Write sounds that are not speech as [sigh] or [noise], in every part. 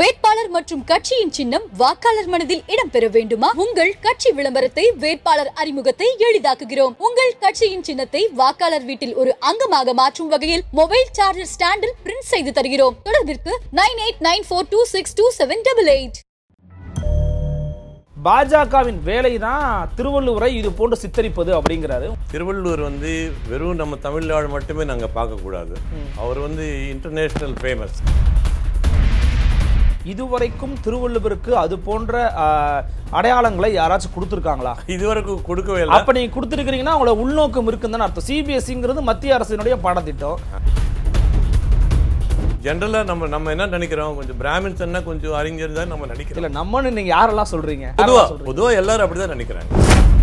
வேட்பாளர் மற்றும் கட்சியின் சின்னம் வாக்காளர் மனதில் இடம்பெற வேண்டுமா உங்கள் கட்சி விளம்பரத்தை வேட்பாளர் அறிமுகத்தை எளிதாக்குகிறோம் உங்கள் கட்சியின் சின்னத்தை வாக்காளர் வீட்டில் ஒரு அங்கமாக மாற்றும் வகையில் மொபைல் சார்ஜர் ஸ்டாண்டில் பிரிண்ட் செய்து தருகிறோம் தொடர்பிற்கு nine eight nine four two six two seven double eight பாஜகவின் வேலை தான் திருவள்ளுவரை இது போன்று சித்தரிப்பது அப்படிங்கிறாரு திருவள்ளூர் வந்து வெறும் நம்ம தமிழ்நாடு மட்டுமே நாங்கள் பார்க்கக்கூடாது அவர் வந்து இன்டர்நேஷனல் ஃபேமஸ் இதுவரைக்கும் திருவள்ளுவருக்கு அது போன்ற அடையாளங்களை யாராச்சும் கொடுத்துருக்காங்களா இதுவரைக்கும் கொடுக்கவே இல்லை அப்போ நீங்கள் கொடுத்துருக்கிறீங்கன்னா அவங்கள உள்நோக்கம் இருக்குதுன்னு அர்த்தம் சிபிஎஸ்சிங்கிறது மத்திய அரசினுடைய பாடத்திட்டம் ஜென்ரலாக நம்ம நம்ம என்ன நினைக்கிறோம் கொஞ்சம் பிராமின்ஸ் என்ன கொஞ்சம் அறிஞர் தான் நம்ம நினைக்கிறோம் இல்லை நம்மன்னு நீங்கள் யாரெல்லாம் சொல்கிறீங்க பொதுவாக பொதுவாக எல்லாரும் அப்படி தான் நினைக்கிறாங்க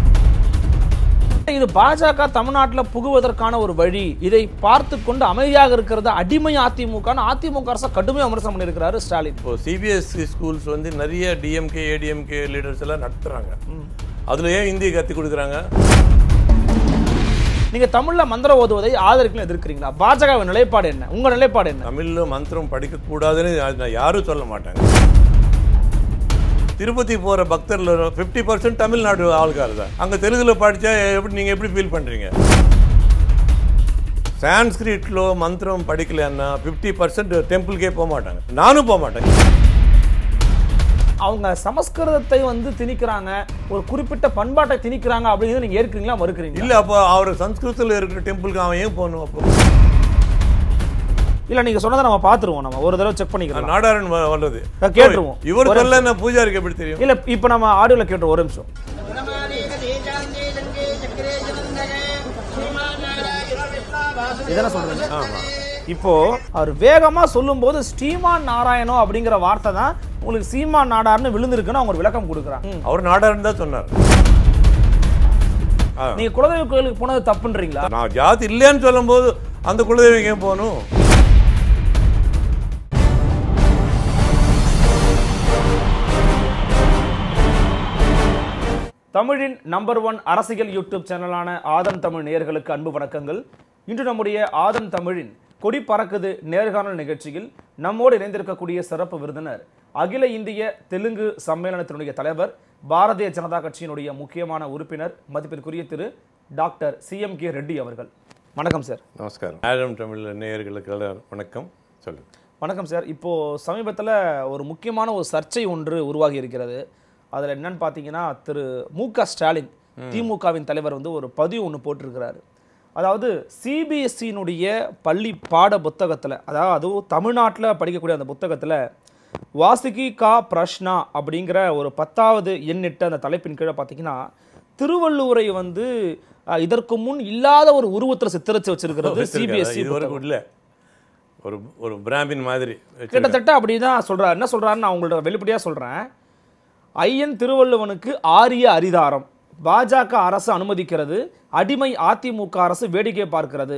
இது பாஜக தமிழ்நாட்டில் புகுவதற்கான ஒரு வழி இதை பார்த்து கொண்டு அமைதியாக இருக்கிறத அடிமை அதிமுக அதிமுக அரசு கடுமையாக விமர்சனம் பண்ணியிருக்கிறாரு ஸ்டாலின் இப்போ சிபிஎஸ்சி ஸ்கூல்ஸ் வந்து நிறைய டிஎம்கே ஏடிஎம்கே லீடர்ஸ் எல்லாம் நடத்துறாங்க அதுல ஏன் இந்தியை கத்தி கொடுக்குறாங்க நீங்க தமிழ்ல மந்திரம் ஓதுவதை ஆதரிக்கலாம் எதிர்க்கிறீங்களா பாஜகவின் நிலைப்பாடு என்ன உங்க நிலைப்பாடு என்ன தமிழ்ல மந்திரம் படிக்க கூடாதுன்னு யாரும் சொல்ல மாட்டாங்க திருப்பதி போகிற பக்தர்ல ஃபிஃப்டி பர்சன்ட் தமிழ்நாடு ஆள்கார் தான் அங்கே தெலுங்குல படித்தா எப்படி நீங்கள் எப்படி ஃபீல் பண்ணுறீங்க சான்ஸ்கிரிட்டில் மந்திரம் படிக்கலன்னா ஃபிஃப்டி பர்சன்ட் டெம்பிள்கே போக மாட்டாங்க நானும் போக மாட்டேன் அவங்க சமஸ்கிருதத்தை வந்து திணிக்கிறாங்க ஒரு குறிப்பிட்ட பண்பாட்டை திணிக்கிறாங்க அப்படிங்கிறது நீங்கள் ஏற்கிறீங்களா மறுக்கிறீங்க இல்லை அப்போ அவர் சம்ஸ்கிருதத்தில் இருக்கிற டெம்பிளுக்கு அவன் ஏன் போகணும் அப்போ இல்ல நீங்க சொன்னதை நம்ம பாத்துருவோம் நம்ம ஒரு தடவை செக் பண்ணிக்கலாம் நாடாரன் வர்றது கேட்டுருவோம் இவர் சொல்ல என்ன பூஜா இருக்கு எப்படி தெரியும் இல்ல இப்ப நம்ம ஆடியோல கேட்டு ஒரு நிமிஷம் இதெல்லாம் சொல்றீங்க ஆமா இப்போ அவர் வேகமா சொல்லும் போது ஸ்ரீமான் நாராயணோ அப்படிங்கிற வார்த்தை தான் உங்களுக்கு சீமான் நாடார்னு விழுந்திருக்குன்னு அவங்க விளக்கம் கொடுக்குறாங்க அவர் நாடார்னு தான் சொன்னார் நீங்க குலதெய்வ கோயிலுக்கு போனது தப்புன்றீங்களா நான் ஜாதி இல்லையான்னு சொல்லும் போது அந்த குலதெய்வம் ஏன் போகணும் தமிழின் நம்பர் ஒன் அரசியல் யூடியூப் சேனலான ஆதம் தமிழ் நேர்களுக்கு அன்பு வணக்கங்கள் இன்று நம்முடைய ஆதம் தமிழின் கொடி பறக்குது நேர்காணல் நிகழ்ச்சியில் நம்மோடு இணைந்திருக்கக்கூடிய சிறப்பு விருந்தினர் அகில இந்திய தெலுங்கு சம்மேளனத்தினுடைய தலைவர் பாரதிய ஜனதா கட்சியினுடைய முக்கியமான உறுப்பினர் மதிப்பிற்குரிய Thiru doctor C M K Reddy அவர்கள் வணக்கம் சார் நமஸ்காரம் ஆதம் தமிழ் நேயர்களுக்கு வணக்கம் சொல்லுங்கள் வணக்கம் சார் இப்போது சமீபத்தில் ஒரு முக்கியமான ஒரு சர்ச்சை ஒன்று உருவாகி இருக்கிறது அதில் என்னன்னு பார்த்தீங்கன்னா திரு மு க ஸ்டாலின் திமுகவின் தலைவர் வந்து ஒரு பதிவு ஒன்று போட்டிருக்கிறாரு அதாவது சிபிஎஸ்சியினுடைய e பள்ளி பாட புத்தகத்தில் அதாவது அதுவும் தமிழ்நாட்டில் படிக்கக்கூடிய அந்த புத்தகத்தில் வாசுகி கா பிரஷ்னா அப்படிங்கிற ஒரு பத்தாவது எண்ணிட்ட அந்த தலைப்பின் கீழே பார்த்தீங்கன்னா திருவள்ளுவரை வந்து இதற்கு முன் இல்லாத ஒரு உருவத்தில் சித்தரித்து வச்சிருக்கிறது சிபிஎஸ்சி e இல்லை ஒரு ஒரு பிராமின் மாதிரி கிட்டத்தட்ட அப்படி தான் சொல்கிறார் என்ன சொல்றாருன்னு நான் உங்கள்ட்ட வெளிப்படையாக சொல்கிறேன் ஐயன் திருவள்ளுவனுக்கு ஆரிய அரிதாரம் பாஜக அரசு அனுமதிக்கிறது அடிமை அதிமுக அரசு வேடிக்கை பார்க்கிறது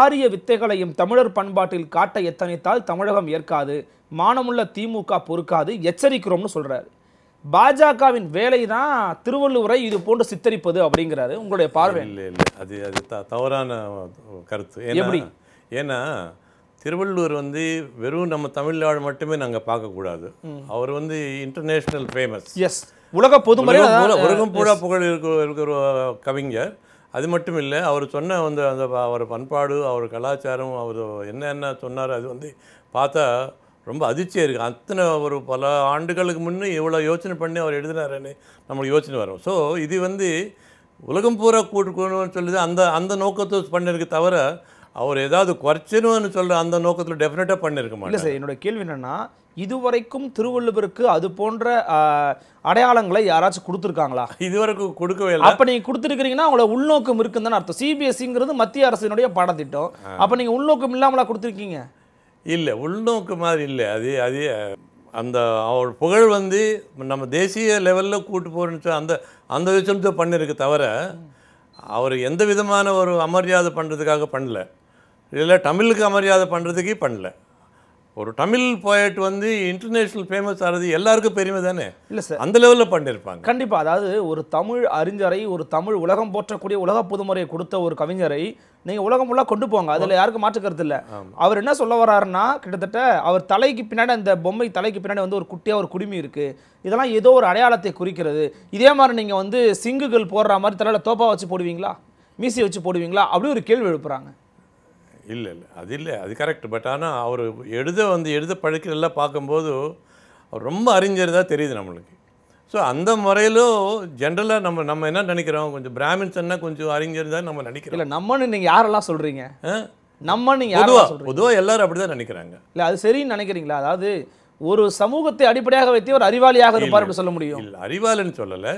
ஆரிய வித்தைகளையும் தமிழர் பண்பாட்டில் காட்ட எத்தனைத்தால் தமிழகம் ஏற்காது மானமுள்ள திமுக பொறுக்காது எச்சரிக்கிறோம்னு சொல்கிறாரு பாஜகவின் வேலை தான் திருவள்ளுவரை இது போன்று சித்தரிப்பது அப்படிங்கிறாரு உங்களுடைய பார்வை இல்லை இல்லை அது அது தவறான கருத்து எப்படி ஏன்னா திருவள்ளுவர் வந்து வெறும் நம்ம தமிழ்நாடு மட்டுமே நாங்கள் பார்க்கக்கூடாது அவர் வந்து இன்டர்நேஷ்னல் ஃபேமஸ் எஸ் உலக பொதுமறை உலகம் பூரா புகழ் இருக்கிற இருக்கிற கவிஞர் அது மட்டும் இல்லை அவர் சொன்ன வந்து அந்த அவர் பண்பாடு அவர் கலாச்சாரம் அவர் என்னென்ன சொன்னார் அது வந்து பார்த்தா ரொம்ப அதிர்ச்சியாக இருக்குது அத்தனை ஒரு பல ஆண்டுகளுக்கு முன்னே இவ்வளோ யோசனை பண்ணி அவர் எழுதினாருன்னு நம்மளுக்கு யோசனை வரும் ஸோ இது வந்து உலகம் பூரா கூட்டுக்கணும்னு சொல்லி அந்த அந்த நோக்கத்தை பண்ணிருக்கு தவிர அவர் ஏதாவது குறைச்சணும்னு சொல்கிற அந்த நோக்கத்தில் டெஃபினட்டாக பண்ணியிருக்க இல்லை சார் என்னோட கேள்வி என்னென்னா இதுவரைக்கும் திருவள்ளுவருக்கு அது போன்ற அடையாளங்களை யாராச்சும் கொடுத்துருக்காங்களா இதுவரைக்கும் கொடுக்கவே இல்லை அப்போ நீங்கள் கொடுத்துருக்கிறீங்கன்னா அவங்கள உள்நோக்கம் இருக்குதுன்னு அர்த்தம் சிபிஎஸ்சிங்கிறது மத்திய அரசினுடைய பாடத்திட்டம் அப்போ நீங்கள் உள்நோக்கம் இல்லாமலாம் கொடுத்துருக்கீங்க இல்லை உள்நோக்கு மாதிரி இல்லை அது அது அந்த அவர் புகழ் வந்து நம்ம தேசிய லெவலில் கூட்டு போகிறேன் அந்த அந்த விஷயத்தை பண்ணியிருக்கு தவிர அவர் எந்த விதமான ஒரு அமரியாதை பண்ணுறதுக்காக பண்ணல இதில் தமிழுக்கு அமரியாதை பண்ணுறதுக்கே பண்ணல ஒரு தமிழ் போய்ட்டு வந்து இன்டர்நேஷ்னல் ஃபேமஸ் ஆகிறது எல்லாருக்கும் பெருமை தானே இல்லை சார் அந்த லெவலில் பண்ணியிருப்பாங்க கண்டிப்பாக அதாவது ஒரு தமிழ் அறிஞரை ஒரு தமிழ் உலகம் போற்றக்கூடிய உலக புதுமுறையை கொடுத்த ஒரு கவிஞரை நீங்கள் உலகம் ஃபுல்லாக கொண்டு போங்க அதில் யாருக்கும் மாற்றுக்கிறது இல்லை அவர் என்ன சொல்ல வர்றாருன்னா கிட்டத்தட்ட அவர் தலைக்கு பின்னாடி அந்த பொம்மை தலைக்கு பின்னாடி வந்து ஒரு குட்டியாக ஒரு குடுமி இருக்குது இதெல்லாம் ஏதோ ஒரு அடையாளத்தை குறிக்கிறது இதே மாதிரி நீங்கள் வந்து சிங்குகள் போடுற மாதிரி தலையில் தோப்பா வச்சு போடுவீங்களா மீசி வச்சு போடுவீங்களா அப்படி ஒரு கேள்வி எழுப்புறாங்க இல்லை இல்லை அது இல்லை அது கரெக்ட் பட் ஆனால் அவர் எழுத வந்து எழுத பழக்கிறதெல்லாம் பார்க்கும்போது அவர் ரொம்ப அறிஞர் தான் தெரியுது நம்மளுக்கு ஸோ அந்த முறையிலும் ஜென்ரலாக நம்ம நம்ம என்ன நினைக்கிறோம் கொஞ்சம் பிராமின்ஸ்னால் கொஞ்சம் அறிஞர் தான் நம்ம நினைக்கிறோம் இல்லை நம்மன்னு நீங்கள் யாரெல்லாம் சொல்கிறீங்க நம்ம நீங்கள் பொதுவாக பொதுவாக எல்லோரும் அப்படி தான் நினைக்கிறாங்க இல்லை அது சரின்னு நினைக்கிறீங்களா அதாவது ஒரு சமூகத்தை அடிப்படையாக வைத்து ஒரு அறிவாளியாக இருப்பார் அப்படி சொல்ல முடியும் இல்லை அறிவாளின்னு சொல்லலை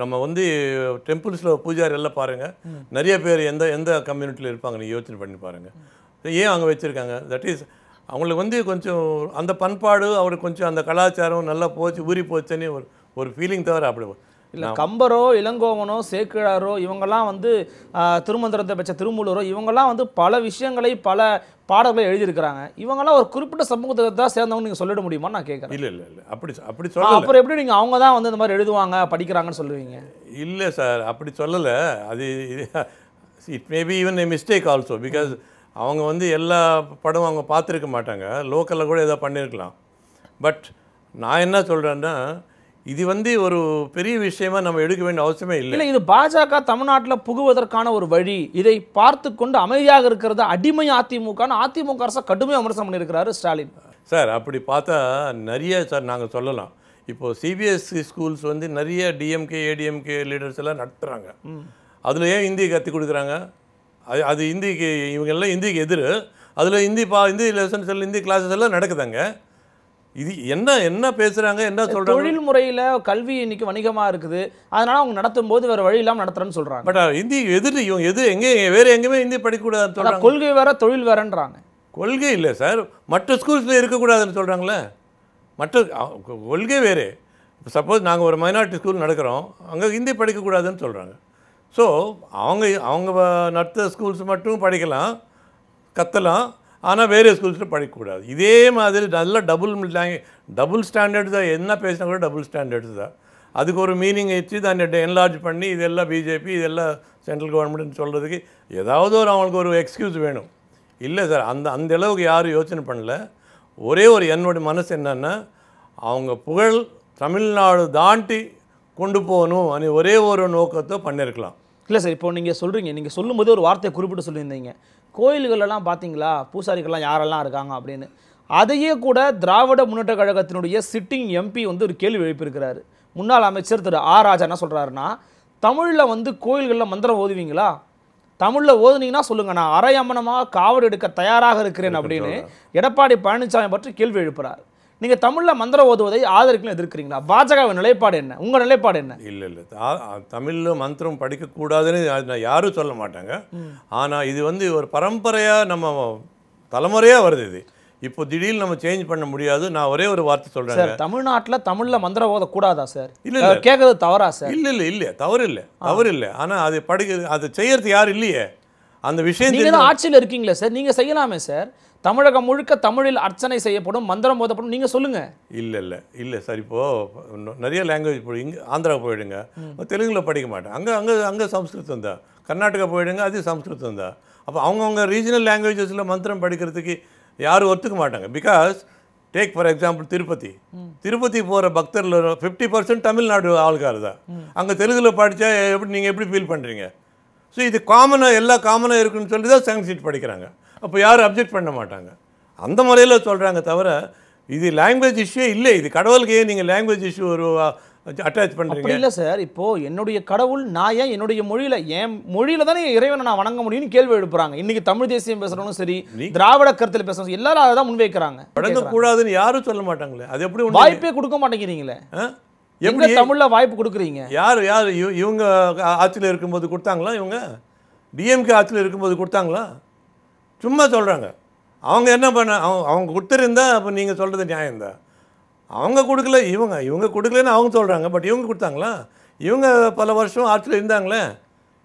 நம்ம வந்து டெம்பிள்ஸில் பூஜாரி எல்லாம் பாருங்கள் நிறைய பேர் எந்த எந்த கம்யூனிட்டியில் இருப்பாங்க நீங்கள் யோசனை பண்ணி பாருங்கள் ஏன் அங்கே வச்சுருக்காங்க தட் இஸ் அவங்களுக்கு வந்து கொஞ்சம் அந்த பண்பாடு அவருக்கு கொஞ்சம் அந்த கலாச்சாரம் நல்லா போச்சு ஊறி போச்சுன்னு ஒரு ஒரு ஃபீலிங் தவிர அப்படி இல்லை கம்பரோ இளங்கோவனோ சேக்கிழாரோ இவங்கெல்லாம் வந்து திருமந்திரத்தை பெற்ற திருமூலரோ இவங்கெல்லாம் வந்து பல விஷயங்களை பல பாடல்களை எழுதியிருக்கிறாங்க இவங்கெல்லாம் ஒரு குறிப்பிட்ட சமூகத்தை தான் சேர்ந்தவங்க நீங்கள் சொல்லிட முடியுமா நான் கேட்குறேன் இல்லை இல்லை இல்லை அப்படி அப்படி சொல்ல அப்புறம் எப்படி நீங்கள் அவங்க தான் வந்து இந்த மாதிரி எழுதுவாங்க படிக்கிறாங்கன்னு சொல்லுவீங்க இல்லை சார் அப்படி சொல்லலை அது it maybe even a mistake also because அவங்க வந்து எல்லா படமும் அவங்க பார்த்துருக்க மாட்டாங்க லோக்கலில் கூட ஏதோ பண்ணியிருக்கலாம் பட் நான் என்ன சொல்கிறேன்னா இது வந்து ஒரு பெரிய விஷயமா நம்ம எடுக்க வேண்டிய அவசியமே இல்லை இல்லை இது பாஜக தமிழ்நாட்டில் புகுவதற்கான ஒரு வழி இதை பார்த்து கொண்டு அமைதியாக இருக்கிறத அடிமை அதிமுக அதிமுக அரசை கடுமையாக விமர்சனம் பண்ணியிருக்கிறாரு ஸ்டாலின் சார் அப்படி பார்த்தா நிறைய சார் நாங்கள் சொல்லலாம் இப்போது சிபிஎஸ்சி ஸ்கூல்ஸ் வந்து நிறைய டிஎம்கே ஏடிஎம்கே லீடர்ஸ் எல்லாம் நடத்துகிறாங்க அதில் ஏன் இந்தி கற்றுக் கொடுக்குறாங்க அது அது இவங்க இவங்கெல்லாம் இந்திக்கு எதிர் அதில் இந்தி பா இந்தி லெசன்ஸ் எல்லாம் இந்தி கிளாஸஸ் எல்லாம் நடக்குதாங்க இது என்ன என்ன பேசுகிறாங்க என்ன சொல்றாங்க தொழில் முறையில கல்வி இன்னைக்கு வணிகமாக இருக்குது அதனால் அவங்க நடத்தும் போது வேறு வழி இல்லாமல் நடத்துகிறேன்னு சொல்றாங்க பட் uh, இந்தி எதிர் இவங்க எது எங்கே வேறு எங்கேயுமே இந்தி படிக்கக்கூடாதுன்னு சொல்கிறாங்க கொள்கை வேற தொழில் வேறன்றாங்க கொள்கை இல்லை சார் மற்ற ஸ்கூல்ஸில் இருக்கக்கூடாதுன்னு சொல்கிறாங்களே மற்ற கொள்கை வேறு சப்போஸ் நாங்கள் ஒரு மைனாரிட்டி ஸ்கூல் நடக்கிறோம் அங்கே ஹிந்தி படிக்கக்கூடாதுன்னு சொல்கிறாங்க ஸோ அவங்க அவங்க நடத்த ஸ்கூல்ஸ் மட்டும் படிக்கலாம் கத்தலாம் ஆனால் வேறு ஸ்கூல்ஸில் படிக்கக்கூடாது இதே மாதிரி நல்ல டபுள் டபுள் ஸ்டாண்டர்டு தான் என்ன பேசினா கூட டபுள் ஸ்டாண்டர்ட்ஸ் தான் அதுக்கு ஒரு மீனிங் வச்சு தான் என்லார்ஜ் பண்ணி இதெல்லாம் பிஜேபி இதெல்லாம் சென்ட்ரல் கவர்மெண்ட்னு சொல்கிறதுக்கு ஏதாவது ஒரு அவங்களுக்கு ஒரு எக்ஸ்கியூஸ் வேணும் இல்லை சார் அந்த அந்த அளவுக்கு யாரும் யோசனை பண்ணல ஒரே ஒரு என்னுடைய மனசு என்னென்னா அவங்க புகழ் தமிழ்நாடு தாண்டி கொண்டு போகணும் அனி ஒரே ஒரு நோக்கத்தை பண்ணியிருக்கலாம் இல்லை சார் இப்போ நீங்கள் சொல்கிறீங்க நீங்கள் சொல்லும்போது ஒரு வார்த்தையை குறிப்பிட்டு சொல்லியிருந்தீங்க கோயில்களெல்லாம் பார்த்தீங்களா பூசாரிகள்லாம் யாரெல்லாம் இருக்காங்க அப்படின்னு அதையே கூட திராவிட முன்னேற்ற கழகத்தினுடைய சிட்டிங் எம்பி வந்து ஒரு கேள்வி எழுப்பியிருக்கிறாரு முன்னாள் அமைச்சர் திரு ஆ ராஜா என்ன சொல்கிறாருன்னா தமிழில் வந்து கோயில்களில் மந்திரம் ஓதுவீங்களா தமிழில் ஓதுனீங்கன்னா சொல்லுங்கள் நான் அரையமனமாக காவல் எடுக்க தயாராக இருக்கிறேன் அப்படின்னு எடப்பாடி பழனிசாமி பற்றி கேள்வி எழுப்புறாரு நீங்க தமிழ்ல மந்திரம் ஓதுவதை ஆதரிக்கலாம் எதிர்க்கிறீங்களா பாஜகவின் நிலைப்பாடு என்ன உங்க நிலைப்பாடு என்ன இல்ல இல்ல தமிழ்ல மந்திரம் படிக்க நான் யாரும் சொல்ல மாட்டாங்க ஆனா இது வந்து ஒரு பரம்பரையா நம்ம தலைமுறையா வருது இது இப்போ திடீர்னு நம்ம சேஞ்ச் பண்ண முடியாது நான் ஒரே ஒரு வார்த்தை சொல்றேன் சார் தமிழ்நாட்டில் மந்திர மந்திரம் கூடாதா சார் இல்ல இல்ல கேட்கறது தவறா சார் இல்ல இல்ல இல்ல தவறு இல்ல தவறு இல்ல ஆனா அது படிக்கிறது அது செய்யறது யார் இல்லையே அந்த விஷயம் ஆட்சியில் இருக்கீங்களா சார் நீங்க செய்யலாமே சார் தமிழகம் முழுக்க தமிழில் அர்ச்சனை செய்யப்படும் மந்திரம் போதப்படும் நீங்கள் சொல்லுங்கள் இல்லை இல்லை இல்லை சார் இப்போ நிறைய லாங்குவேஜ் இங்க இங்கே ஆந்திரா போயிடுங்க தெலுங்கில் படிக்க மாட்டேன் அங்கே அங்கே அங்கே சம்ஸ்கிருதம் தான் கர்நாடகா போயிடுங்க அது சம்ஸ்கிருதம் தான் அப்போ அவங்கவுங்க ரீஜனல் லாங்குவேஜஸ்ல மந்திரம் படிக்கிறதுக்கு யாரும் ஒத்துக்க மாட்டாங்க because take for example Tirupati Tirupati போகிற பக்தரில் ஃபிஃப்டி பர்சன்ட் தமிழ்நாடு ஆளுக்காரு தான் அங்கே தெலுங்கில் படித்தா எப்படி நீங்கள் எப்படி ஃபீல் பண்ணுறீங்க ஸோ இது காமனாக எல்லா காமனாக இருக்குன்னு சொல்லி தான் சீட் படிக்கிறாங்க அப்போ யாரும் அப்ஜெக்ட் பண்ண மாட்டாங்க அந்த முறையில் சொல்கிறாங்க தவிர இது லாங்குவேஜ் இஷ்யூ இல்லை இது கடவுளுக்கு ஏன் நீங்கள் லாங்குவேஜ் இஷ்யூ ஒரு அட்டாச் பண்ணுறீங்க இல்லை சார் இப்போது என்னுடைய கடவுள் நான் ஏன் என்னுடைய மொழியில் என் மொழியில் தானே இறைவனை நான் வணங்க முடியும்னு கேள்வி எழுப்புறாங்க இன்றைக்கி தமிழ் தேசியம் பேசுகிறவனும் சரி திராவிட கருத்தில் பேசுகிறோம் எல்லாரும் அதை தான் முன்வைக்கிறாங்க வழங்கக்கூடாதுன்னு யாரும் சொல்ல மாட்டாங்களே அது எப்படி வாய்ப்பே கொடுக்க மாட்டேங்கிறீங்களே எப்படி தமிழில் வாய்ப்பு கொடுக்குறீங்க யார் யார் இவங்க ஆட்சியில் இருக்கும்போது கொடுத்தாங்களா இவங்க டிஎம்கே ஆட்சியில் இருக்கும்போது கொடுத்தாங்களா சும்மா சொல்கிறாங்க அவங்க என்ன பண்ண அவங்க அவங்க கொடுத்துருந்தா அப்போ நீங்கள் சொல்கிறது நியாயம் தான் அவங்க கொடுக்கல இவங்க இவங்க கொடுக்கலன்னு அவங்க சொல்கிறாங்க பட் இவங்க கொடுத்தாங்களா இவங்க பல வருஷம் ஆட்சியில் இருந்தாங்களே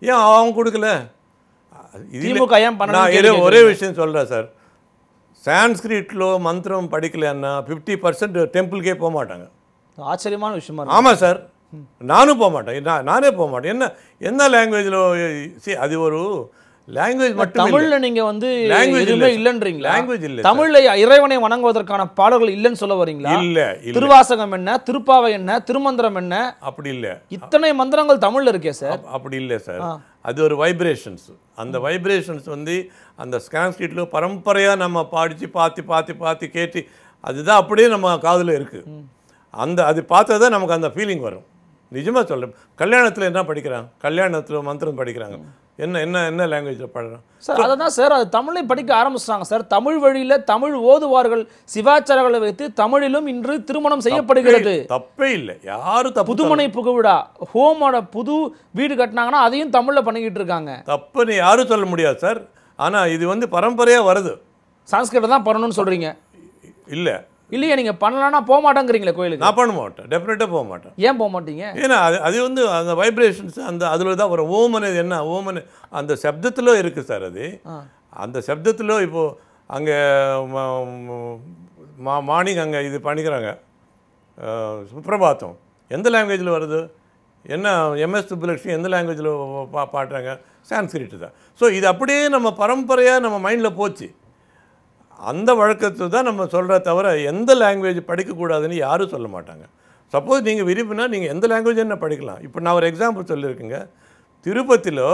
ஏன் அவங்க கொடுக்கல திமுக நான் நான் ஒரே விஷயம் சொல்கிறேன் சார் சான்ஸ்கிரிட்டில் மந்திரம் படிக்கலன்னா ஃபிஃப்டி பர்சன்ட் டெம்பிள்கே போக மாட்டாங்க ஆச்சரியமான விஷயமா ஆமாம் சார் நானும் போக மாட்டேன் நான் நானே போக மாட்டேன் என்ன என்ன லாங்குவேஜில் சரி அது ஒரு லாங்குவேஜ் மட்டும் தமிழில் நீங்கள் வந்து எதுவுமே இல்லைன்றீங்களா லாங்குவேஜ் இல்லை தமிழில் இறைவனை வணங்குவதற்கான பாடல்கள் இல்லைன்னு சொல்ல வரீங்களா இல்ல திருவாசகம் என்ன திருப்பாவை என்ன திருமந்திரம் என்ன அப்படி இல்ல இத்தனை மந்திரங்கள் தமிழ்ல இருக்கே சார் அப்படி இல்லை சார் அது ஒரு வைப்ரேஷன்ஸ் அந்த வைப்ரேஷன்ஸ் வந்து அந்த சான்ஸ்கிரிட்டில் பரம்பரையாக நம்ம பாடிச்சு பார்த்து பார்த்து பார்த்து கேட்டு அதுதான் அப்படியே நம்ம காதுல இருக்கு அந்த அது பார்த்தா நமக்கு அந்த ஃபீலிங் வரும் நிஜமா சொல்றேன் கல்யாணத்துல என்ன படிக்கிறாங்க கல்யாணத்துல மந்திரம் படிக்கிறாங்க என்ன என்ன என்ன லாங்குவேஜில் பாடுறோம் சார் அதை தான் சார் அது தமிழை படிக்க ஆரம்பிச்சிட்டாங்க சார் தமிழ் வழியில் தமிழ் ஓதுவார்கள் சிவாச்சாரங்களை வைத்து தமிழிலும் இன்று திருமணம் செய்யப்படுகிறது தப்பே இல்லை யாரும் யாரு புதுமனை புகவிடா ஹோமோட புது வீடு கட்டினாங்கன்னா அதையும் தமிழில் பண்ணிக்கிட்டு இருக்காங்க தப்புன்னு யாரும் சொல்ல முடியாது சார் ஆனால் இது வந்து பரம்பரையாக வருது சான்ஸ்கிரிட்டில் தான் பண்ணணும்னு சொல்கிறீங்க இல்லை இல்லையா நீங்கள் பண்ணலான்னா போக மாட்டேங்கிறீங்களே கோயிலுக்கு நான் பண்ண மாட்டேன் டெஃபினட்டாக போக மாட்டேன் ஏன் போக மாட்டீங்க ஏன்னா அது அது வந்து அந்த வைப்ரேஷன்ஸ் அந்த அதில் தான் வரும் ஓமன் இது என்ன ஓமன் அந்த சப்தத்தில் இருக்குது சார் அது அந்த சப்தத்தில் இப்போது அங்கே மா மார்னிங் அங்கே இது பண்ணிக்கிறாங்க சுப்பிரபாத்தம் எந்த லாங்குவேஜில் வருது என்ன எம்எஸ் சுப்புலக்ஷ்மி எந்த லாங்குவேஜில் பா பாடுறாங்க சான்ஸ்கிரிட்டு தான் ஸோ இது அப்படியே நம்ம பரம்பரையாக நம்ம மைண்டில் போச்சு அந்த வழக்கத்தை தான் நம்ம சொல்கிற தவிர எந்த லாங்குவேஜ் படிக்கக்கூடாதுன்னு யாரும் சொல்ல மாட்டாங்க சப்போஸ் நீங்கள் விரும்பினா நீங்கள் எந்த லாங்குவேஜ் என்ன படிக்கலாம் இப்போ நான் ஒரு எக்ஸாம்பிள் சொல்லியிருக்கேங்க திருப்பதியில்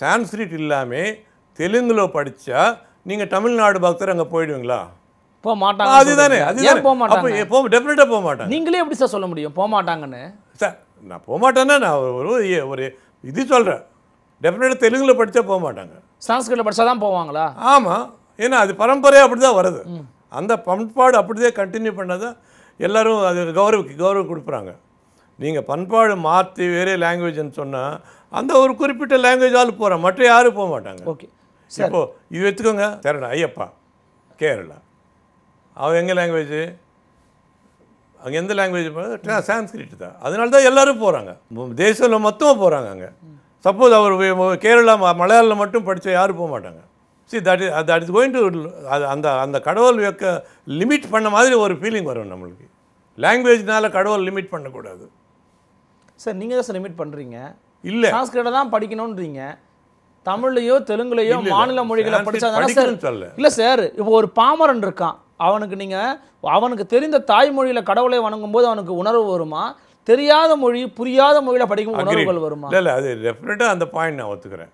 சான்ஸ்கிரிட் இல்லாமல் தெலுங்கில் படித்தா நீங்கள் தமிழ்நாடு பக்தர் அங்கே போயிடுவீங்களா போக மாட்டாங்க அதுதானே அதுதான் போக மாட்டாங்க போக டெஃபினட்டாக போக மாட்டாங்க நீங்களே எப்படி சார் சொல்ல முடியும் போக மாட்டாங்கன்னு சார் நான் போக மாட்டேன்னா நான் ஒரு ஒரு இது சொல்கிறேன் டெஃபினட்டாக தெலுங்கில் படித்தா போக மாட்டாங்க சான்ஸ்கிரிட்டில் படித்தா தான் போவாங்களா ஆமாம் ஏன்னா அது பரம்பரையாக அப்படி தான் வருது அந்த பண்பாடு அப்படியே கண்டினியூ பண்ணால் தான் எல்லோரும் அது கௌரவிக்கு கௌரவம் கொடுக்குறாங்க நீங்கள் பண்பாடு மாற்றி வேறே லாங்குவேஜ்னு சொன்னால் அந்த ஒரு குறிப்பிட்ட லாங்குவேஜ் ஆள் போகிறேன் மற்ற யாரும் போக மாட்டாங்க ஓகே இப்போது இது எடுத்துக்கோங்க கேரளா ஐயப்பா கேரளா அவன் எங்கள் லாங்குவேஜ் அங்கே எந்த லாங்குவேஜ் சான்ஸ்கிரிட் தான் அதனால தான் எல்லோரும் போகிறாங்க தேசத்தில் மொத்தமாக போகிறாங்க அங்கே சப்போஸ் அவர் கேரளா மலையாளம் மட்டும் படித்த யாரும் போக மாட்டாங்க see that is that is going to அது அந்த அந்த கடவுள் యొక్క லிமிட் பண்ண மாதிரி ஒரு ஃபீலிங் வரும் நம்மளுக்கு லாங்குவேஜ்னால கடவுள் லிமிட் பண்ணக்கூடாது சார் நீங்கள் தான் சார் லிமிட் பண்ணுறீங்க இல்லை சாஸ்கிரிட்ட தான் படிக்கணுன்றீங்க தமிழ்லையோ தெலுங்குலையோ மாநில மொழிகளை படித்தா இல்லை சார் இப்போ ஒரு பாமரன் இருக்கான் அவனுக்கு நீங்கள் அவனுக்கு தெரிந்த தாய்மொழியில் கடவுளை வணங்கும் போது அவனுக்கு உணர்வு வருமா தெரியாத மொழி புரியாத மொழியில படிக்கும் உணர்வுகள் வருமா இல்ல அது டெஃபினட்டாக அந்த பாயிண்ட் நான் ஒத்துக்கிறேன்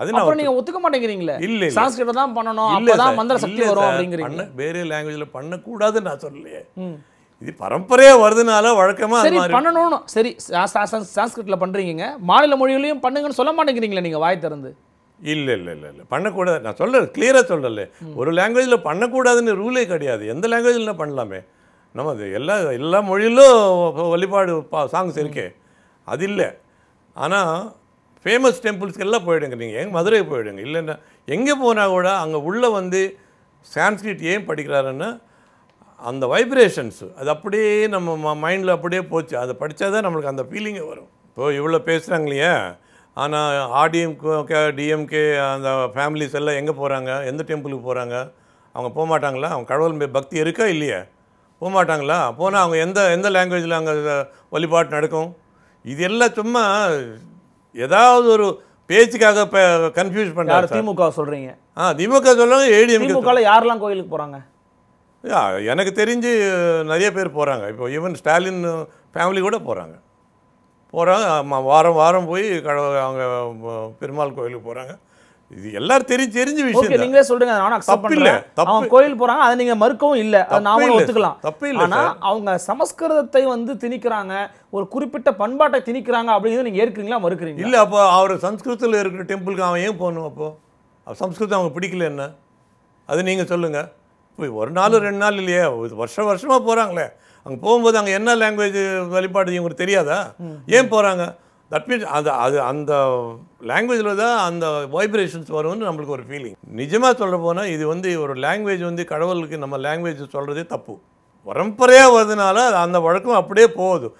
அது நான் நீங்கள் ஒத்துக்க மாட்டேங்கிறீங்களே இல்ல சான்ஸ்கிரிட்ட தான் பண்ணணும் இல்லை தான் மந்திர சக்தி வரும் அப்படிங்கிறீங்க வேறு லாங்குவேஜில் பண்ணக்கூடாதுன்னு நான் சொல்லலையே இது பரம்பரையா வருதுனால வழக்கமாக சரி பண்ணணும் சரி சான்ஸ்கிரிட்டில் பண்றீங்க மாநில மொழிகளையும் பண்ணுங்கன்னு சொல்ல மாட்டேங்கிறீங்களே நீங்க வாய் திறந்து இல்ல இல்ல இல்ல இல்லை பண்ணக்கூடாது நான் சொல்றேன் கிளியரா சொல்றேன் ஒரு லாங்குவேஜில் பண்ணக்கூடாதுன்னு ரூலே கிடையாது எந்த லாங்குவேஜ்ல பண்ணலாமே நம்ம அது எல்லா எல்லா மொழியிலும் வழிபாடு பா சாங்ஸ் இருக்கே அது இல்லை ஆனால் ஃபேமஸ் டெம்பிள்ஸ்க்கு எல்லாம் போயிடுங்க நீங்கள் எங்கே மதுரை போயிடுங்க இல்லைன்னா எங்கே போனால் கூட அங்கே உள்ளே வந்து சான்ஸ்கிரிட் ஏன் படிக்கிறாருன்னா அந்த வைப்ரேஷன்ஸ் அது அப்படியே நம்ம மைண்டில் அப்படியே போச்சு அதை படித்தா தான் நம்மளுக்கு அந்த ஃபீலிங்கே வரும் இப்போ இவ்வளோ பேசுகிறாங்க இல்லையா ஆனால் ஆடிஎம்கே டிஎம்கே அந்த ஃபேமிலிஸ் எல்லாம் எங்கே போகிறாங்க எந்த டெம்பிளுக்கு போகிறாங்க அவங்க போக மாட்டாங்களா அவங்க கடவுள் பக்தி இருக்கா இல்லையா போக மாட்டாங்களா போனால் அவங்க எந்த எந்த லாங்குவேஜில் அங்கே வழிபாட்டு நடக்கும் இது எல்லாம் சும்மா ஏதாவது ஒரு பேச்சுக்காக கன்ஃபியூஸ் பண்ணுறாங்க திமுக சொல்கிறீங்க ஆ திமுக சொல்கிறாங்க ஏடிஎம் யாரெல்லாம் கோயிலுக்கு போகிறாங்க எனக்கு தெரிஞ்சு நிறைய பேர் போகிறாங்க இப்போ ஈவன் ஸ்டாலின் ஃபேமிலி கூட போகிறாங்க போகிறாங்க வாரம் வாரம் போய் அவங்க பெருமாள் கோயிலுக்கு போகிறாங்க இது எல்லாரும் தெரிஞ்சு தெரிஞ்ச விஷயம் நீங்களே சொல்லுங்க நானும் அக்செப்ட் பண்ணல அவங்க கோயில் போறாங்க அதை நீங்க மறுக்கவும் இல்ல அதை நாமளும் ஒத்துக்கலாம் தப்பு இல்ல ஆனா அவங்க சமஸ்கிருதத்தை வந்து திணிக்கிறாங்க ஒரு குறிப்பிட்ட பண்பாட்டை திணிக்கிறாங்க அப்படிங்கிறது நீங்க ஏற்கிறீங்களா மறுக்கிறீங்க இல்ல அப்போ அவர் சமஸ்கிருதத்தில் இருக்கிற டெம்பிளுக்கு அவன் ஏன் போகணும் அப்போ சம்ஸ்கிருதம் அவங்க பிடிக்கல என்ன அது நீங்க சொல்லுங்க ஒரு நாள் ரெண்டு நாள் இல்லையே வருஷம் வருஷமா போறாங்களே அங்கே போகும்போது அங்கே என்ன லாங்குவேஜ் வழிபாடு இவங்களுக்கு தெரியாதா ஏன் போகிறாங்க தட் மீன்ஸ் அந்த அது அந்த லாங்குவேஜில் தான் அந்த வைப்ரேஷன்ஸ் வரும்னு நம்மளுக்கு ஒரு ஃபீலிங் நிஜமாக சொல்ல போனால் இது வந்து ஒரு லாங்குவேஜ் வந்து கடவுளுக்கு நம்ம லாங்குவேஜ் சொல்கிறதே தப்பு பரம்பரையாக வருதுனால அந்த வழக்கம் அப்படியே போகுது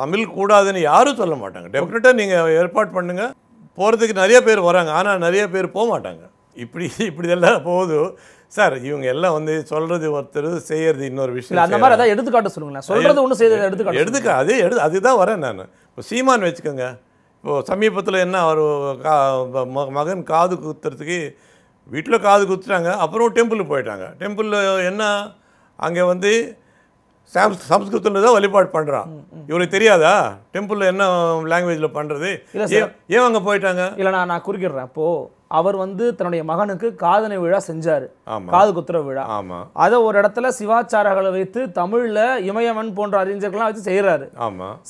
தமிழ் கூடாதுன்னு யாரும் சொல்ல மாட்டாங்க டெஃபினட்டாக நீங்கள் ஏற்பாடு பண்ணுங்கள் போகிறதுக்கு நிறைய பேர் வராங்க ஆனால் நிறைய பேர் போக மாட்டாங்க இப்படி இப்படி எல்லாம் போகுது சார் இவங்க எல்லாம் வந்து சொல்றது ஒருத்தர் செய்யறது இன்னொரு விஷயம் அந்த மாதிரி அதான் எடுத்துக்காட்டு சொல்லுங்களேன் சொல்றது ஒன்று செய்யறது எடுத்துக்காட்டு எடுத்துக்கா அதே எடு அதுதான் வரேன் நான் இப்போ சீமான் வச்சுக்கோங்க இப்போது சமீபத்தில் என்ன அவர் கா மகன் காது குத்துறதுக்கு வீட்டில் காது குத்துட்டாங்க அப்புறம் டெம்பிள் போயிட்டாங்க டெம்பிளில் என்ன அங்கே வந்து சாம் சம்ஸ்கிருத்தில் தான் வழிபாடு பண்ணுறான் இவனுக்கு தெரியாதா டெம்பிளில் என்ன லாங்குவேஜில் பண்ணுறது ஏன் அங்கே போயிட்டாங்க இல்லை நான் நான் குறுக்கிடுறேன் அவர் வந்து தன்னுடைய மகனுக்கு காதனை விழா செஞ்சார் காது குத்துற விழா அதை ஒரு இடத்துல சிவாச்சாரங்களை வைத்து தமிழ்ல இமயமன் போன்ற அறிஞர்கள்லாம் வச்சு செய்யறாரு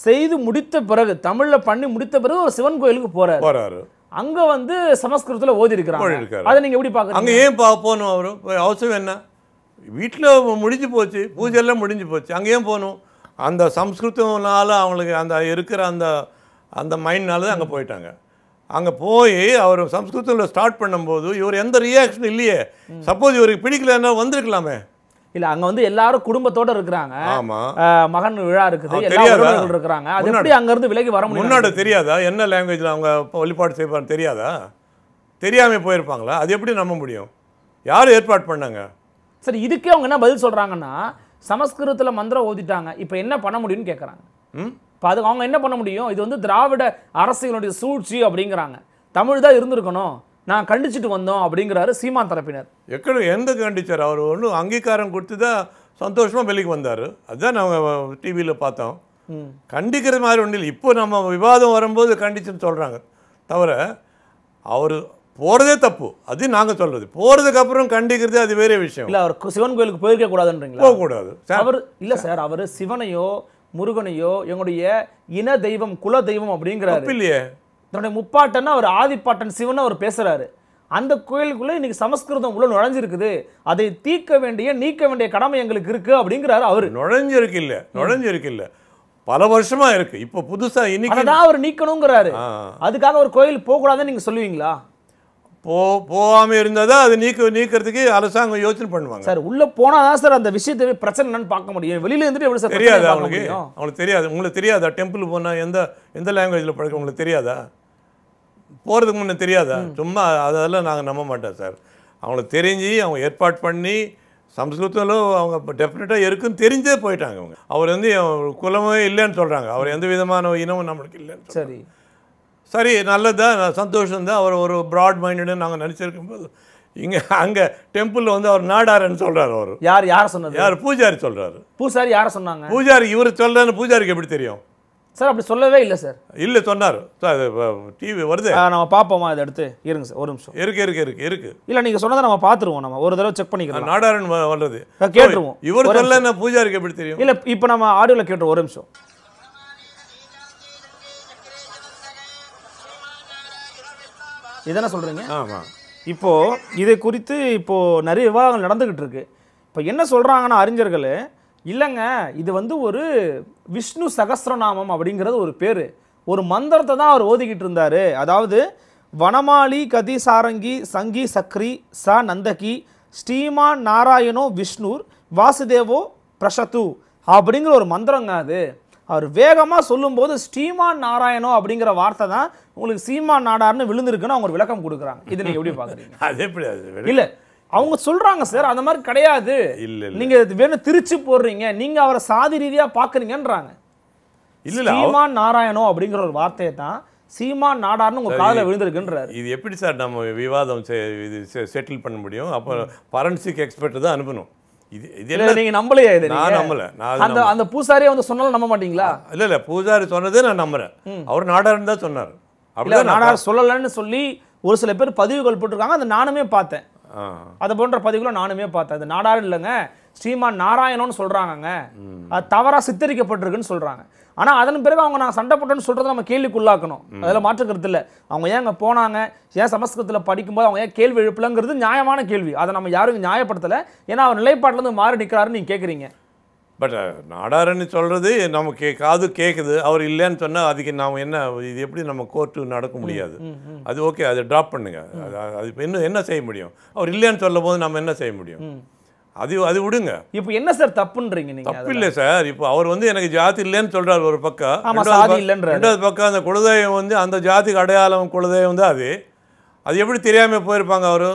செய்து முடித்த பிறகு தமிழ்ல பண்ணி முடித்த பிறகு ஒரு சிவன் கோயிலுக்கு போறாரு அங்க வந்து சமஸ்கிருதத்துல ஓதி இருக்கிறாங்க அதை நீங்க எப்படி பார்க்குறீங்க அங்க ஏன் போகணும் அவரும் அவசியம் என்ன வீட்டில் முடிஞ்சு போச்சு பூஜையெல்லாம் முடிஞ்சு போச்சு அங்கேயும் போகணும் அந்த சம்ஸ்கிருதம்னால அவங்களுக்கு அந்த இருக்கிற அந்த அந்த மைண்ட்னால தான் அங்கே போயிட்டாங்க அங்கே போய் அவர் சம்ஸ்கிருதத்தில் ஸ்டார்ட் பண்ணும்போது இவர் எந்த ரியாக்ஷன் இல்லையே சப்போஸ் இவருக்கு பிடிக்கலன்னா வந்திருக்கலாமே இல்லை அங்கே வந்து எல்லாரும் குடும்பத்தோடு இருக்கிறாங்க மகன் விழா இருக்குது இருக்கிறாங்க அது எப்படி அங்கேருந்து விலகி வர முடியும் முன்னாடி தெரியாதா என்ன லாங்குவேஜில் அவங்க வழிபாடு செய்வாங்க தெரியாதா தெரியாமல் போயிருப்பாங்களா அது எப்படி நம்ப முடியும் யார் ஏற்பாடு பண்ணாங்க சரி இதுக்கே அவங்க என்ன பதில் சொல்கிறாங்கன்னா சமஸ்கிருதத்தில் மந்திரம் ஓதிட்டாங்க இப்போ என்ன பண்ண முடியும்னு கேட்குறாங்க ம் இப்போ அதுக்கு அவங்க என்ன பண்ண முடியும் இது வந்து திராவிட அரசியலுடைய சூழ்ச்சி அப்படிங்கிறாங்க தமிழ் தான் இருந்திருக்கணும் நான் கண்டிச்சுட்டு வந்தோம் அப்படிங்கிறாரு சீமான் தரப்பினர் எக்கடு எந்த கண்டிச்சார் அவர் ஒன்றும் அங்கீகாரம் கொடுத்து தான் சந்தோஷமாக வெளிக்கு வந்தார் அதுதான் நாங்கள் டிவியில் பார்த்தோம் கண்டிக்கிற மாதிரி ஒன்றும் இல்லை இப்போ நம்ம விவாதம் வரும்போது கண்டிச்சுன்னு சொல்கிறாங்க தவிர அவர் போகிறதே தப்பு அது நாங்கள் சொல்கிறது போகிறதுக்கு அப்புறம் கண்டிக்கிறது அது வேறே விஷயம் இல்லை அவர் சிவன் கோயிலுக்கு போயிருக்க கூடாதுன்றீங்க போகக்கூடாது அவர் இல்லை சார் அவர் சிவனையோ முருகனையோ எங்களுடைய இன தெய்வம் குல தெய்வம் அப்படிங்கிறாரு இல்லையே தன்னுடைய முப்பாட்டன்னா அவர் ஆதிப்பாட்டன் சிவன் அவர் பேசுகிறாரு அந்த கோயிலுக்குள்ளே இன்றைக்கி சமஸ்கிருதம் உள்ள நுழைஞ்சிருக்குது அதை தீர்க்க வேண்டிய நீக்க வேண்டிய கடமை எங்களுக்கு இருக்குது அப்படிங்கிறாரு அவர் நுழைஞ்சிருக்கு இல்லை நுழைஞ்சிருக்கு இல்லை பல வருஷமா இருக்கு இப்போ புதுசா இன்னைக்கு அவர் நீக்கணுங்கிறாரு அதுக்காக ஒரு கோயில் போகக்கூடாதுன்னு நீங்க சொல்லுவீங்களா போ போகாமல் இருந்தால் தான் அது நீக்க நீக்கிறதுக்கு அரசாங்கம் யோசனை பண்ணுவாங்க சார் உள்ளே போனால் தான் சார் அந்த விஷயத்தை பிரச்சனை என்னன்னு பார்க்க முடியும் வெளியில இருந்துட்டு எப்படி சார் தெரியாது அவங்களுக்கு அவங்களுக்கு தெரியாது உங்களுக்கு தெரியாதா டெம்பிள் போனால் எந்த எந்த லாங்குவேஜில் பழக்க உங்களுக்கு தெரியாதா போகிறதுக்கு முன்னே தெரியாதா சும்மா அதெல்லாம் நாங்கள் நம்ப மாட்டோம் சார் அவங்களுக்கு தெரிஞ்சு அவங்க ஏற்பாடு பண்ணி சம்ஸ்கிருதத்திலும் அவங்க டெஃபினட்டாக இருக்குன்னு தெரிஞ்சே போயிட்டாங்க அவங்க அவர் வந்து குலமே இல்லைன்னு சொல்கிறாங்க அவர் எந்த விதமான இனமும் நம்மளுக்கு இல்லைன்னு சரி சரி நல்லதுதான் சந்தோஷம்தான் அவர் ஒரு ப்ராட் மைண்டடுன்னு நாங்கள் நினச்சிருக்கும் போது இங்கே அங்கே டெம்பிளில் வந்து அவர் நாடாருன்னு சொல்கிறார் அவர் யார் யார் சொன்னது யார் பூஜாரி சொல்கிறாரு பூசாரி யாரை சொன்னாங்க பூஜாரி இவர் சொல்கிறேன்னு பூஜாரிக்கு எப்படி தெரியும் சார் அப்படி சொல்லவே இல்லை சார் இல்லை சொன்னார் சார் டிவி வருது நம்ம பார்ப்போமா அதை எடுத்து இருங்க சார் ஒரு நிமிஷம் இருக்கு இருக்கு இருக்கு இருக்கு இல்லை நீங்கள் சொன்னதை நம்ம பார்த்துருவோம் நம்ம ஒரு தடவை செக் பண்ணிக்கலாம் நாடாரன் வர்றது கேட்டுருவோம் இவர் சொல்லன்னு பூஜாரிக்கு எப்படி தெரியும் இல்லை இப்போ நம்ம ஆடியோவில் கேட்டுருவோம் ஒரு நிமிஷம் இதெல்லாம் சொல்கிறீங்க ஆமாம் இப்போது இதை குறித்து இப்போது நிறைய விவாதங்கள் நடந்துக்கிட்டு இருக்கு இப்போ என்ன சொல்கிறாங்கன்னா அறிஞர்கள் இல்லைங்க இது வந்து ஒரு விஷ்ணு சகசிரநாமம் அப்படிங்கிறது ஒரு பேர் ஒரு மந்திரத்தை தான் அவர் ஓதிக்கிட்டு இருந்தார் அதாவது வனமாலி கதி சாரங்கி சங்கி சக்ரி ச நந்தகி ஸ்ரீமான் நாராயணோ விஷ்ணுர் வாசுதேவோ பிரஷத்து அப்படிங்கிற ஒரு மந்திரங்க அது அவர் வேகமாக சொல்லும்போது ஸ்ரீமான் நாராயணோ அப்படிங்கிற வார்த்தை தான் உங்களுக்கு சீமான் நாடார்னு விழுந்திருக்குன்னு அவங்க விளக்கம் கொடுக்குறாங்க இது நீங்கள் எப்படி பார்க்குறீங்க [laughs] அது எப்படி அது இல்லை அவங்க சொல்றாங்க சார் அந்த மாதிரி கிடையாது இல்லை நீங்க வேணும் திருச்சி போடுறீங்க நீங்க அவரை சாதி ரீதியாக பார்க்குறீங்கன்றாங்க இல்லை சீமான் நாராயணோ அப்படிங்கிற ஒரு வார்த்தையை தான் சீமான் நாடார்னு உங்கள் காதில் விழுந்திருக்குன்றாரு இது எப்படி சார் நம்ம விவாதம் இது செட்டில் பண்ண முடியும் அப்போ ஃபரன்சிக் எக்ஸ்பர்ட் தான் அனுப்பணும் நான் நம்பல அந்த அந்த பூசாரியே வந்து சொன்னாலும் நம்ப மாட்டீங்களா இல்லை இல்லை பூசாரி சொன்னதே நான் நம்புகிறேன் அவர் நாடார்னு சொன்னார் அப்படியே நாடார் சொல்லலைன்னு சொல்லி ஒரு சில பேர் பதிவுகள் போட்டிருக்காங்க அதை நானுமே பார்த்தேன் அத போன்ற பதிவுகளும் நானுமே பார்த்தேன் அது நாடார் இல்லைங்க ஸ்ரீமான் நாராயணன்னு சொல்றாங்க அது தவறாக சித்தரிக்கப்பட்டிருக்குன்னு சொல்கிறாங்க ஆனால் அதன் பிறகு அவங்க நான் சண்டை போட்டேன்னு சொல்கிறத நம்ம கேள்விக்குள்ளாக்கணும் அதில் மாற்றுக்கிறது இல்லை அவங்க ஏன் அங்கே போனாங்க ஏன் சமஸ்கிருதத்தில் படிக்கும்போது அவங்க ஏன் கேள்வி எழுப்பலங்கிறது நியாயமான கேள்வி அதை நம்ம யாரும் நியாயப்படுத்தலை ஏன்னா அவர் நிலைப்பாட்டிலேருந்து மாறி நிற்கிறாருன்னு நீங்கள் கேட்குறீங்க பட் நாடாருன்னு சொல்கிறது நமக்கு காது கேட்குது அவர் இல்லைன்னு சொன்னால் அதுக்கு நாம் என்ன இது எப்படி நம்ம கோர்ட்டு நடக்க முடியாது அது ஓகே அதை ட்ராப் பண்ணுங்க அது இன்னும் என்ன செய்ய முடியும் அவர் இல்லைன்னு சொல்லும் போது நம்ம என்ன செய்ய முடியும் அது அது விடுங்க இப்போ என்ன சார் தப்புன்றீங்க நீங்க தப்பு இல்ல சார் இப்போ அவர் வந்து எனக்கு ஜாதி இல்லைன்னு சொல்றாரு ஒரு பக்கம் ரெண்டாவது பக்கம் அந்த குலதெய்வம் வந்து அந்த ஜாதிக்கு அடையாளம் குலதெய்வம் தான் அது அது எப்படி தெரியாம போயிருப்பாங்க அவர்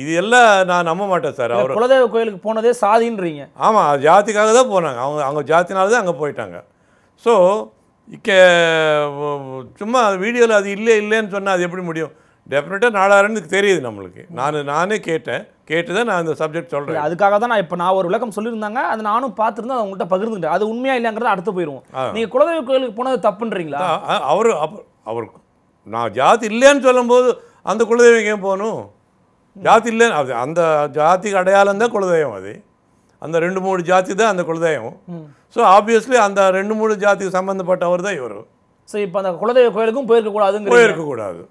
இது எல்லாம் நான் நம்ப மாட்டேன் சார் அவர் குலதெய்வ கோயிலுக்கு போனதே சாதின்றீங்க ஆமா ஜாதிக்காக தான் போனாங்க அவங்க அவங்க ஜாதினால தான் அங்க போயிட்டாங்க சோ இக்க சும்மா வீடியோல அது இல்லை இல்லைன்னு சொன்னா அது எப்படி முடியும் டெஃபினட்டாக நாலாயிரன்னு தெரியுது நம்மளுக்கு நான் நானே கேட்டேன் கேட்டு தான் நான் அந்த சப்ஜெக்ட் சொல்கிறேன் அதுக்காக தான் நான் இப்போ நான் ஒரு விளக்கம் சொல்லியிருந்தாங்க அது நானும் பார்த்துருந்தேன் உங்கள்கிட்ட பகிர்ந்துட்டேன் அது உண்மையாக இல்லைங்கிறத அடுத்து போயிடுவோம் நீங்கள் குலதெய்வ கோயிலுக்கு போனது தப்புன்றீங்களா அவர் அவர் நான் ஜாதி இல்லைன்னு சொல்லும்போது அந்த குலதெய்வம் ஏன் போகணும் ஜாதி இல்லைன்னு அது அந்த ஜாதிக்கு அடையாளம் தான் குலதெய்வம் அது அந்த ரெண்டு மூணு ஜாதி தான் அந்த குலதெய்வம் ஸோ ஆப்வியஸ்லி அந்த ரெண்டு மூணு ஜாதிக்கு சம்மந்தப்பட்டவர் தான் இவர் ஸோ இப்போ அந்த குலதெய்வ கோயிலுக்கும் போயிருக்கக்கூடாதுங்க போயிருக்கக்கூடாது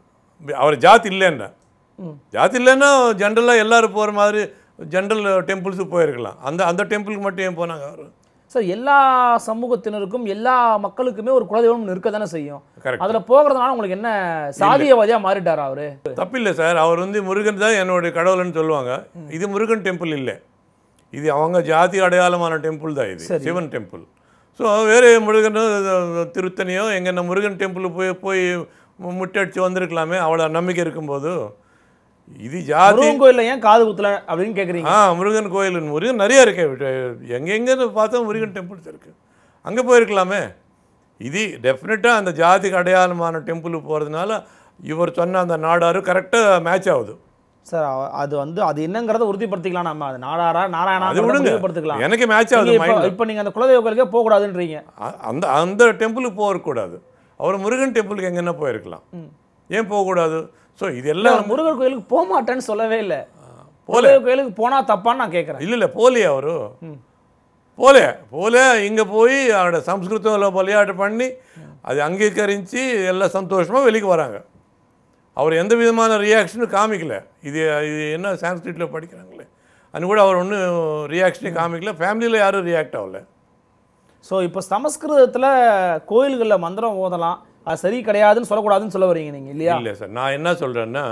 அவர் ஜாத் இல்லைன்னா ஜாத் இல்லைன்னா ஜென்ரலாக எல்லோரும் போகிற மாதிரி ஜென்ரல் டெம்பிள்ஸும் போயிருக்கலாம் அந்த அந்த டெம்பிளுக்கு மட்டும் ஏன் போனாங்க அவர் சார் எல்லா சமூகத்தினருக்கும் எல்லா மக்களுக்குமே ஒரு குலதெய்வம் இருக்க தானே செய்யும் அதில் போகிறதுனால உங்களுக்கு என்ன சாதியவாதியாக மாறிட்டார் அவரு தப்பில்லை சார் அவர் வந்து முருகன் தான் என்னுடைய கடவுள்னு சொல்லுவாங்க இது முருகன் டெம்பிள் இல்லை இது அவங்க ஜாதி அடையாளமான டெம்பிள் தான் இது சிவன் டெம்பிள் ஸோ வேறு முருகன் திருத்தணியோ எங்கென்ன முருகன் டெம்பிள் போய் போய் முட்டடிச்சு வந்திருக்கலாமே அவ்வளோ நம்பிக்கை இருக்கும்போது இது ஜாதி கோயிலில் ஏன் காது குத்துல அப்படின்னு கேட்குறீங்க ஆ முருகன் கோயில் முருகன் நிறைய இருக்கு எங்கெங்கே பார்த்தா முருகன் டெம்பிள்ஸ் இருக்குது அங்கே போயிருக்கலாமே இது டெஃபினட்டாக அந்த ஜாதிக்கு அடையாளமான டெம்பிளுக்கு போகிறதுனால இவர் சொன்ன அந்த நாடாரும் கரெக்டாக மேட்ச் ஆகுது சார் அது வந்து அது என்னங்கிறத உறுதிப்படுத்திக்கலாம் நம்ம அது நாடாரா நாராயணா அது உறுதிப்படுத்திக்கலாம் எனக்கு மேட்ச் ஆகுது இப்போ நீங்கள் அந்த குலதெய்வ கோயிலுக்கே போகக்கூடாதுன்றீங்க அந்த அந்த டெம்பிளுக்கு போகக்கூடாது அவர் முருகன் டெம்பிளுக்கு என்ன போயிருக்கலாம் ஏன் போகக்கூடாது ஸோ இது எல்லாம் முருகர் கோயிலுக்கு போக மாட்டேன்னு சொல்லவே இல்லை போல கோயிலுக்கு போனால் தப்பான்னு நான் கேட்குறேன் இல்லை இல்லை போலியே அவரு போல போல இங்கே போய் அவரோட சம்ஸ்கிருதம் விளையாட்டு பண்ணி அது அங்கீகரித்து எல்லாம் சந்தோஷமாக வெளிக்கு வராங்க அவர் எந்த விதமான ரியாக்ஷனும் காமிக்கல இது இது என்ன சான்ஸ்கிரிட்டில் படிக்கிறாங்களே அன்னு கூட அவர் ஒன்றும் ரியாக்ஷனே காமிக்கல ஃபேமிலியில் யாரும் ரியாக்ட் ஆகலை ஸோ இப்போ சமஸ்கிருதத்தில் கோயில்களில் மந்திரம் ஓதலாம் அது சரி கிடையாதுன்னு சொல்லக்கூடாதுன்னு சொல்ல வரீங்க நீங்கள் இல்லையா இல்லை சார் நான் என்ன சொல்கிறேன்னா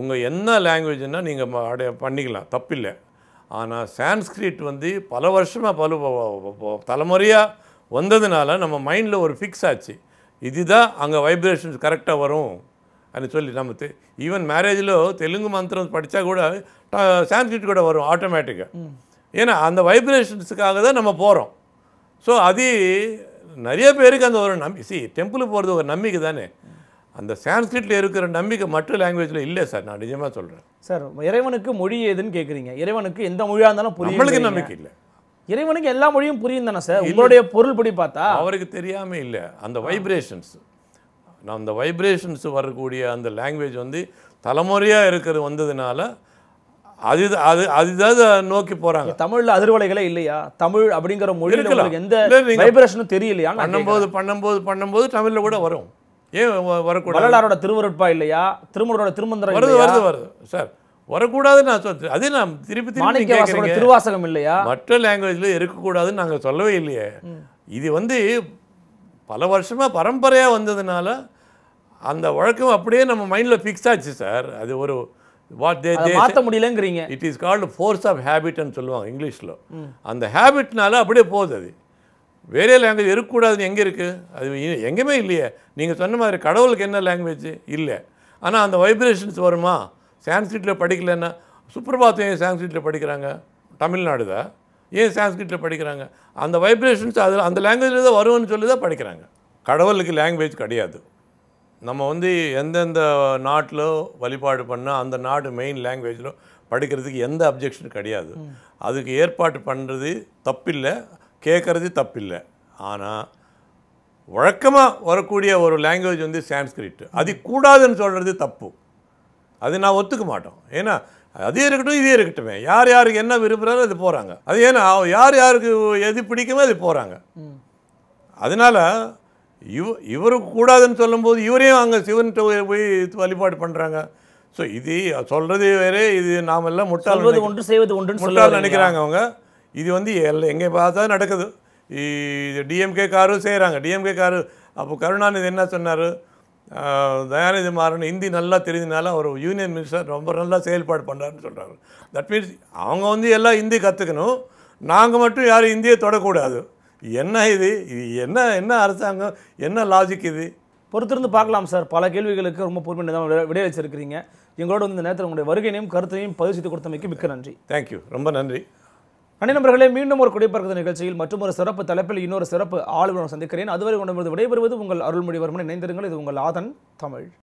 உங்கள் என்ன லாங்குவேஜ்னால் நீங்கள் அடைய பண்ணிக்கலாம் தப்பில்லை ஆனால் சான்ஸ்கிரிட் வந்து பல வருஷமாக பல தலைமுறையாக வந்ததுனால நம்ம மைண்டில் ஒரு ஃபிக்ஸ் ஆச்சு இதுதான் அங்கே வைப்ரேஷன்ஸ் கரெக்டாக வரும் அப்படின்னு சொல்லி நம்ம தெ ஈவன் மேரேஜில் தெலுங்கு மந்திரம் படித்தா கூட சான்ஸ்கிரிட் கூட வரும் ஆட்டோமேட்டிக்காக ஏன்னா அந்த வைப்ரேஷன்ஸுக்காக தான் நம்ம போகிறோம் ஸோ அது நிறைய பேருக்கு அந்த ஒரு நம்பி சி டெம்பிள் போகிறது ஒரு நம்பிக்கை தானே அந்த சான்ஸ்கிரிட்டில் இருக்கிற நம்பிக்கை மற்ற லாங்குவேஜில் இல்லை சார் நான் நிஜமாக சொல்கிறேன் சார் இறைவனுக்கு மொழி ஏதுன்னு கேட்குறீங்க இறைவனுக்கு எந்த மொழியாக இருந்தாலும் புரியும் நம்மளுக்கு நம்பிக்கை இல்லை இறைவனுக்கு எல்லா மொழியும் புரியும் தானே சார் உங்களுடைய பொருள் படி பார்த்தா அவருக்கு தெரியாமல் இல்லை அந்த வைப்ரேஷன்ஸ் நான் அந்த வைப்ரேஷன்ஸ் வரக்கூடிய அந்த லாங்குவேஜ் வந்து தலைமுறையாக இருக்கிறது வந்ததுனால அது அது அதுதான் நோக்கி போறாங்க தமிழ்ல அதிர்வலைகளே இல்லையா தமிழ் அப்படிங்கிற மொழியில எந்த வைப்ரேஷனும் தெரியலையா பண்ணும்போது பண்ணும்போது பண்ணும்போது தமிழ்ல கூட வரும் ஏன் வரக்கூடாது வரலாறோட திருவருட்பா இல்லையா திருமுறையோட திருமந்திரம் வருது வருது வருது சார் வரக்கூடாதுன்னு நான் சொல்ல அதே நான் திருப்பி திருப்பி திருவாசகம் இல்லையா மற்ற லாங்குவேஜில் இருக்கக்கூடாதுன்னு நாங்கள் சொல்லவே இல்லையே இது வந்து பல வருஷமாக பரம்பரையாக வந்ததுனால அந்த வழக்கம் அப்படியே நம்ம மைண்டில் ஃபிக்ஸ் ஆச்சு சார் அது ஒரு வாட் தே தே மாற்ற முடியலங்கிறீங்க it is called force of ஹேபிட்னு சொல்லுவாங்க இங்கிலீஷில் அந்த ஹேபிட்னால அப்படியே போகுது அது வேறே லாங்குவேஜ் இருக்கக்கூடாதுன்னு எங்கே இருக்குது அது எங்கேயுமே இல்லையே நீங்கள் சொன்ன மாதிரி கடவுளுக்கு என்ன லாங்குவேஜ் இல்லை ஆனால் அந்த வைப்ரேஷன்ஸ் வருமா சான்ஸ்கிரிட்டில் படிக்கலைன்னா சுப்பிரபாத்தம் ஏன் சான்ஸ்கிரிட்டில் படிக்கிறாங்க தமிழ்நாடு தான் ஏன் சான்ஸ்கிரிட்டில் படிக்கிறாங்க அந்த வைப்ரேஷன்ஸ் அதில் அந்த லாங்குவேஜில் தான் வரும்னு சொல்லி தான் படிக்கிறாங்க கடவுளுக்கு லாங்குவேஜ் கிடையாது நம்ம வந்து எந்தெந்த நாட்டில் வழிபாடு பண்ணால் அந்த நாடு மெயின் லாங்குவேஜில் படிக்கிறதுக்கு எந்த அப்ஜெக்ஷனும் கிடையாது அதுக்கு ஏற்பாடு பண்ணுறது தப்பில்லை கேட்குறது தப்பில்லை ஆனால் வழக்கமாக வரக்கூடிய ஒரு லாங்குவேஜ் வந்து சான்ஸ்கிரிட் அது கூடாதுன்னு சொல்கிறது தப்பு அது நான் ஒத்துக்க மாட்டோம் ஏன்னா அதே இருக்கட்டும் இதே இருக்கட்டும் யார் யாருக்கு என்ன விரும்புகிறாரோ அது போகிறாங்க அது ஏன்னா யார் யாருக்கு எது பிடிக்குமோ அது போகிறாங்க அதனால் இவ இவருக்கு கூடாதுன்னு சொல்லும்போது இவரையும் அங்கே சிவன்கிட்ட போய் வழிபாடு பண்ணுறாங்க ஸோ இது சொல்கிறது வேறே இது நாம் எல்லாம் முட்டாள் ஒன்று செய்வது ஒன்று முட்டாள் நினைக்கிறாங்க அவங்க இது வந்து எல்லாம் எங்கே பார்த்தா நடக்குது இது டிஎம்கே காரும் செய்கிறாங்க டிஎம்கே காரு அப்போ கருணாநிதி என்ன சொன்னார் தயாநிதி மாறன் ஹிந்தி நல்லா தெரிஞ்சதுனால அவர் யூனியன் மினிஸ்டர் ரொம்ப நல்லா செயல்பாடு பண்ணுறாருன்னு சொல்கிறாரு தட் மீன்ஸ் அவங்க வந்து எல்லாம் ஹிந்தி கற்றுக்கணும் நாங்கள் மட்டும் யாரும் இந்தியை தொடக்கூடாது என்ன இது இது என்ன என்ன அரசாங்கம் என்ன லாஜிக் இது பொறுத்திருந்து பார்க்கலாம் சார் பல கேள்விகளுக்கு ரொம்ப பொறுமை தான் விடைய வச்சிருக்கிறீங்க எங்களோட இந்த நேரத்தில் உங்களுடைய வருகையையும் கருத்தையும் பதிவு செய்து கொடுத்தமைக்கு மிக்க நன்றி தேங்க்யூ ரொம்ப நன்றி அணி நண்பர்களே மீண்டும் ஒரு குடிப்பறக்கிற நிகழ்ச்சியில் மற்றும் ஒரு சிறப்பு தலைப்பில் இன்னொரு சிறப்பு ஆளுநர் சந்திக்கிறேன் அதுவரை உடம்பு விடைபெறுவது உங்கள் அருள்மொழிவர்மன் இணைந்திருங்கள் இது உங்கள் ஆதன் தமிழ்